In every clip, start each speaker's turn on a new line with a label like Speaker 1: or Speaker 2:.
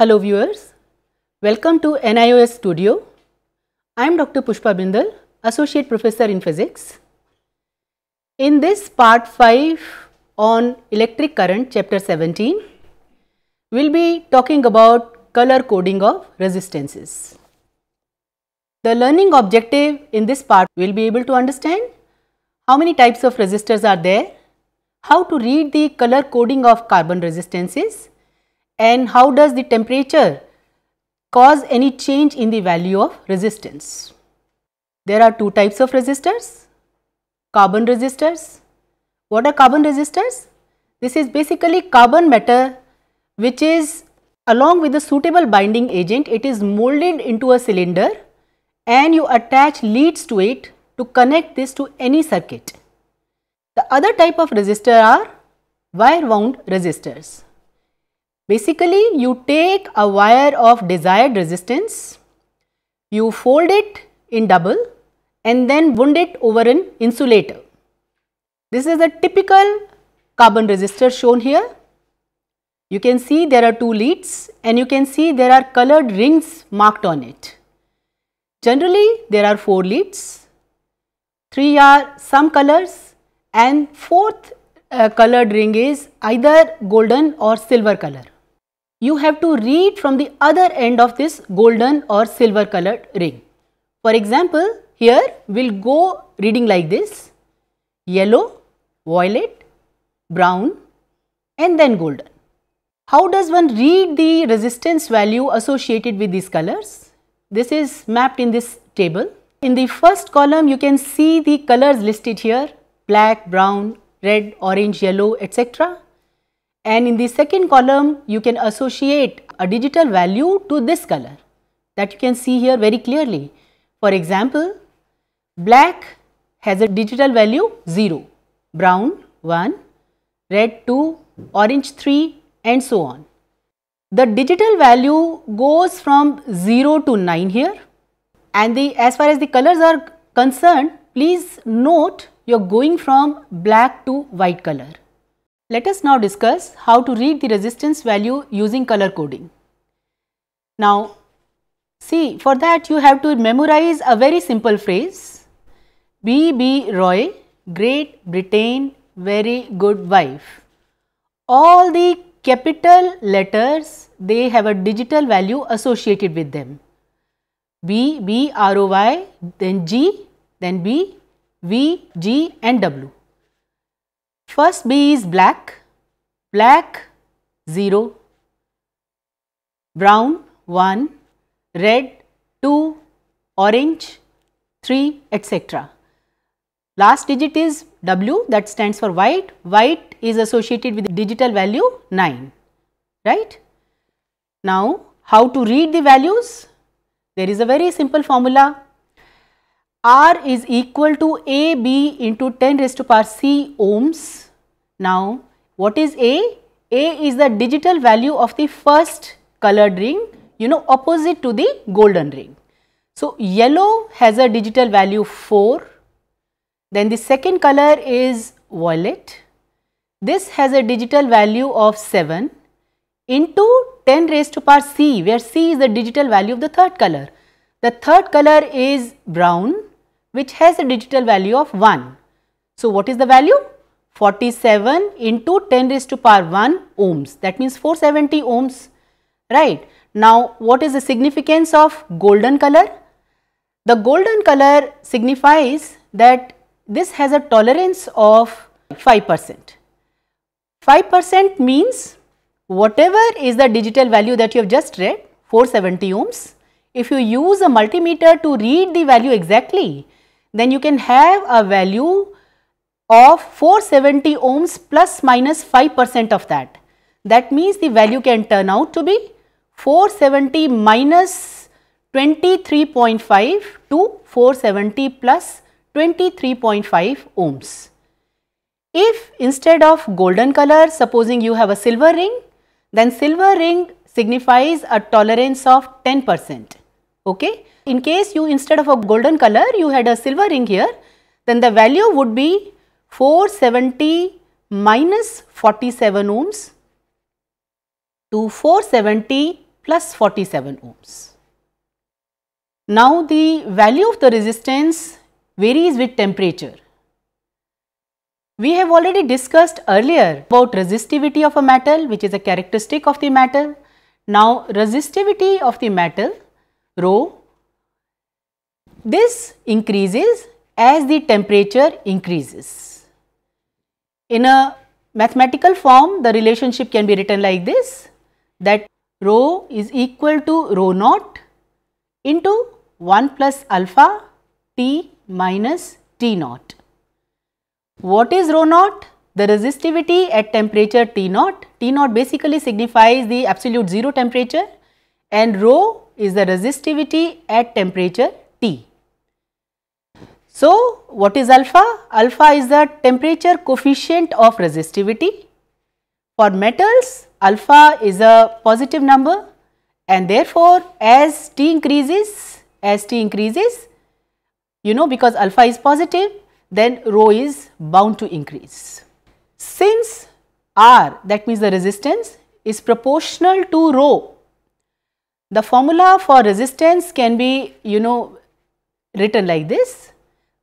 Speaker 1: Hello viewers, welcome to NIOS studio. I am Dr. Pushpa Bindal, Associate Professor in Physics. In this part 5 on electric current chapter 17, we will be talking about color coding of resistances. The learning objective in this part will be able to understand how many types of resistors are there, how to read the color coding of carbon resistances and how does the temperature cause any change in the value of resistance. There are two types of resistors, carbon resistors. What are carbon resistors? This is basically carbon matter which is along with a suitable binding agent it is molded into a cylinder and you attach leads to it to connect this to any circuit. The other type of resistor are wire wound resistors. Basically, you take a wire of desired resistance, you fold it in double and then wound it over an insulator. This is a typical carbon resistor shown here. You can see there are two leads and you can see there are colored rings marked on it. Generally, there are four leads, three are some colors and fourth uh, colored ring is either golden or silver color you have to read from the other end of this golden or silver colored ring. For example, here we will go reading like this yellow, violet, brown and then golden. How does one read the resistance value associated with these colors? This is mapped in this table. In the first column you can see the colors listed here black, brown, red, orange, yellow etc. And in the second column, you can associate a digital value to this color that you can see here very clearly. For example, black has a digital value 0, brown 1, red 2, orange 3 and so on. The digital value goes from 0 to 9 here and the as far as the colors are concerned, please note you are going from black to white color. Let us now discuss how to read the resistance value using color coding. Now see for that you have to memorize a very simple phrase B Roy Great Britain very good wife. All the capital letters they have a digital value associated with them. B, B, R, O, Y, then G, then B, V, G and W. First B is black, black 0, brown 1, red 2, orange 3 etc. Last digit is W that stands for white, white is associated with digital value 9 right. Now how to read the values? There is a very simple formula R is equal to AB into 10 raised to power C ohms. Now, what is A? A is the digital value of the first colored ring, you know, opposite to the golden ring. So, yellow has a digital value 4, then the second color is violet. This has a digital value of 7 into 10 raised to power C, where C is the digital value of the third color. The third color is brown which has a digital value of 1. So, what is the value? 47 into 10 raised to power 1 ohms that means 470 ohms right. Now, what is the significance of golden color? The golden color signifies that this has a tolerance of 5 percent. 5 percent means whatever is the digital value that you have just read 470 ohms. If you use a multimeter to read the value exactly, then you can have a value of 470 ohms plus minus 5 percent of that. That means the value can turn out to be 470 minus 23.5 to 470 plus 23.5 ohms. If instead of golden color supposing you have a silver ring then silver ring signifies a tolerance of 10 percent. Okay? In case you instead of a golden color you had a silver ring here then the value would be 470 minus 47 ohms to 470 plus 47 ohms. Now the value of the resistance varies with temperature. We have already discussed earlier about resistivity of a metal which is a characteristic of the metal. Now resistivity of the metal rho this increases as the temperature increases. In a mathematical form, the relationship can be written like this that rho is equal to rho naught into 1 plus alpha T minus T naught. What is rho naught? The resistivity at temperature T naught. T naught basically signifies the absolute zero temperature and rho is the resistivity at temperature T. So, what is alpha? Alpha is the temperature coefficient of resistivity. For metals, alpha is a positive number and therefore, as T increases, as T increases, you know because alpha is positive, then rho is bound to increase. Since R that means the resistance is proportional to rho, the formula for resistance can be you know written like this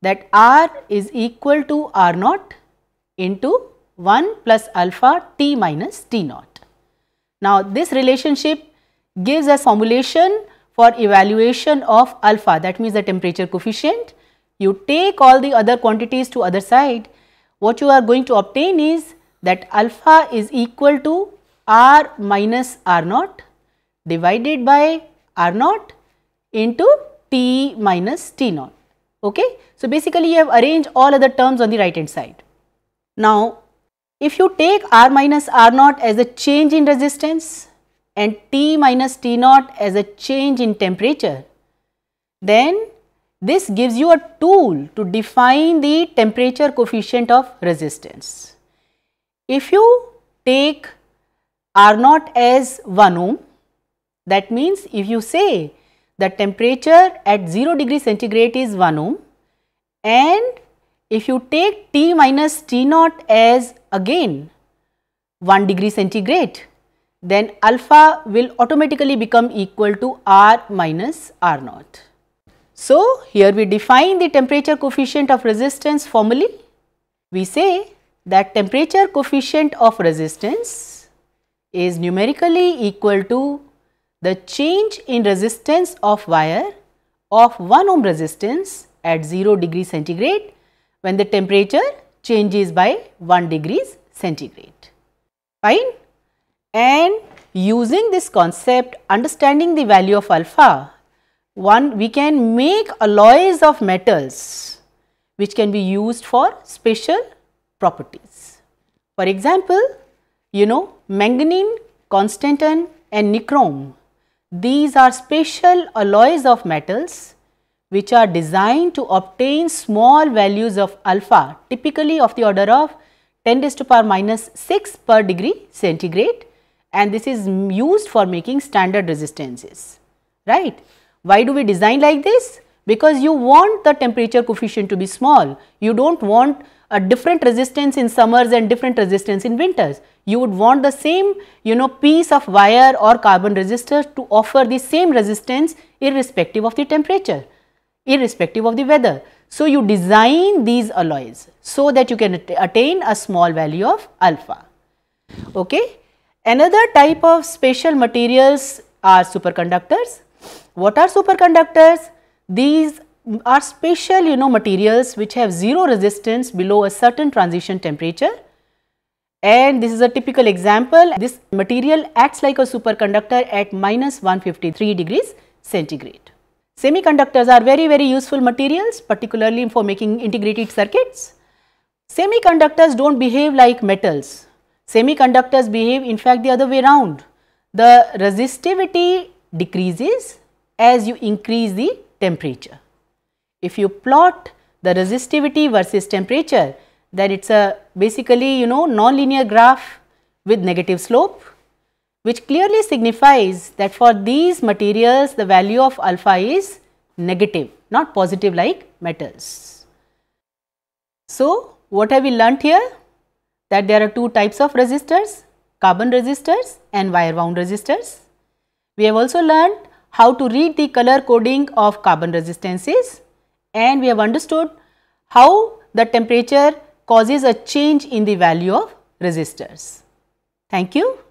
Speaker 1: that R is equal to R naught into 1 plus alpha t minus t naught. Now, this relationship gives us formulation for evaluation of alpha that means the temperature coefficient. You take all the other quantities to other side, what you are going to obtain is that alpha is equal to R minus R naught divided by R naught into T minus T naught. Okay. So, basically you have arranged all other terms on the right hand side. Now, if you take R minus R naught as a change in resistance and T minus T naught as a change in temperature, then this gives you a tool to define the temperature coefficient of resistance. If you take R naught as 1 ohm, that means if you say the temperature at 0 degree centigrade is 1 ohm and if you take T minus T naught as again 1 degree centigrade then alpha will automatically become equal to R minus R naught. So, here we define the temperature coefficient of resistance formally. We say that temperature coefficient of resistance is numerically equal to the change in resistance of wire of 1 ohm resistance at 0 degree centigrade when the temperature changes by 1 degrees centigrade. Fine? And using this concept understanding the value of alpha, one we can make alloys of metals which can be used for special properties. For example, you know manganese, constantan and nichrome these are special alloys of metals which are designed to obtain small values of alpha typically of the order of 10 raised to power minus 6 per degree centigrade and this is used for making standard resistances, right. Why do we design like this? Because you want the temperature coefficient to be small, you do not want a different resistance in summers and different resistance in winters. You would want the same you know piece of wire or carbon resistor to offer the same resistance irrespective of the temperature, irrespective of the weather. So, you design these alloys so that you can attain a small value of alpha. Okay. Another type of special materials are superconductors. What are superconductors? These are special you know materials which have zero resistance below a certain transition temperature and this is a typical example this material acts like a superconductor at minus 153 degrees centigrade. Semiconductors are very very useful materials particularly for making integrated circuits. Semiconductors do not behave like metals. Semiconductors behave in fact the other way round. The resistivity decreases as you increase the temperature. If you plot the resistivity versus temperature, then it's a basically you know nonlinear graph with negative slope which clearly signifies that for these materials the value of alpha is negative not positive like metals. So, what have we learnt here? That there are two types of resistors carbon resistors and wire wound resistors. We have also learnt how to read the color coding of carbon resistances and we have understood how the temperature causes a change in the value of resistors. Thank you.